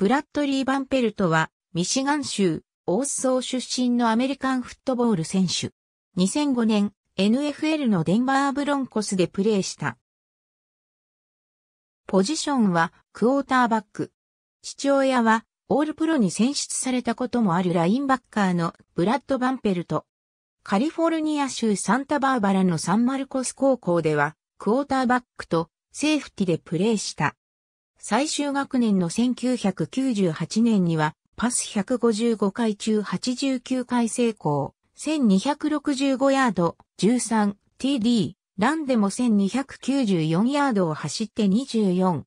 ブラッドリー・バンペルトは、ミシガン州、オースソー出身のアメリカンフットボール選手。2005年、NFL のデンバーブロンコスでプレーした。ポジションは、クォーターバック。父親は、オールプロに選出されたこともあるラインバッカーのブラッド・バンペルト。カリフォルニア州サンタバーバラのサンマルコス高校では、クォーターバックとセーフティでプレーした。最終学年の1998年には、パス155回中89回成功、1265ヤード、13TD、ランでも1294ヤードを走って 24TD、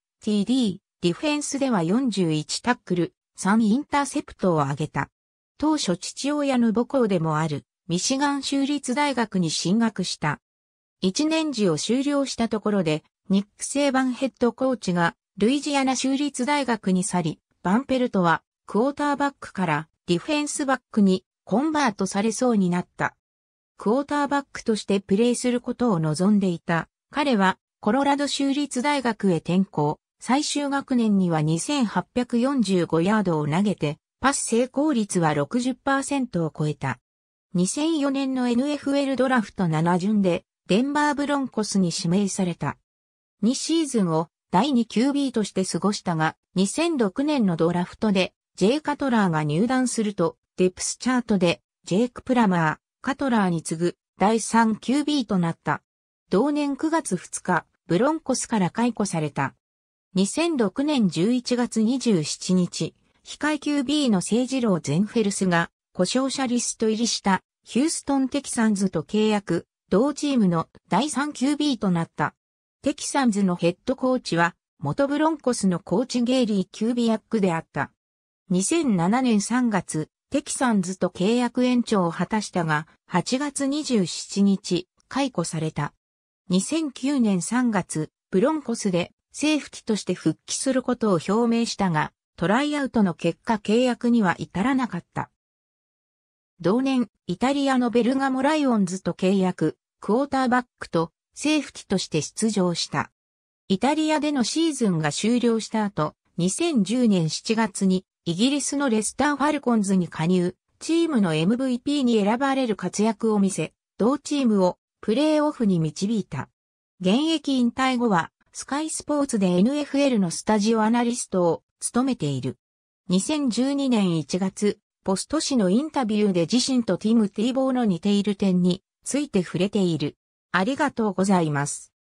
ディフェンスでは41タックル、3インターセプトを挙げた。当初父親の母校でもある、ミシガン州立大学に進学した。一年時を終了したところで、ニック・セイバンヘッドコーチがルイジアナ州立大学に去り、バンペルトはクォーターバックからディフェンスバックにコンバートされそうになった。クォーターバックとしてプレーすることを望んでいた。彼はコロラド州立大学へ転校。最終学年には2845ヤードを投げて、パス成功率は60%を超えた。2004年の NFL ドラフト7巡で、デンバーブロンコスに指名された。2シーズンを第2 QB として過ごしたが、2006年のドラフトで、ジェイ・カトラーが入団すると、デプスチャートで、ジェイク・プラマー、カトラーに次ぐ、第3 QB となった。同年9月2日、ブロンコスから解雇された。2006年11月27日、非階 QB の聖治郎ゼンフェルスが、故障者リスト入りしたヒューストンテキサンズと契約、同チームの第3 QB となった。テキサンズのヘッドコーチは、元ブロンコスのコーチゲイリー・キュービアックであった。2007年3月、テキサンズと契約延長を果たしたが、8月27日、解雇された。2009年3月、ブロンコスで、セーフティとして復帰することを表明したが、トライアウトの結果契約には至らなかった。同年、イタリアのベルガモライオンズと契約、クォーターバックとセーフティとして出場した。イタリアでのシーズンが終了した後、2010年7月にイギリスのレスター・ファルコンズに加入、チームの MVP に選ばれる活躍を見せ、同チームをプレーオフに導いた。現役引退後は、スカイスポーツで NFL のスタジオアナリストを務めている。2012年1月、ポスト紙のインタビューで自身とティム・ティーボーの似ている点について触れている。ありがとうございます。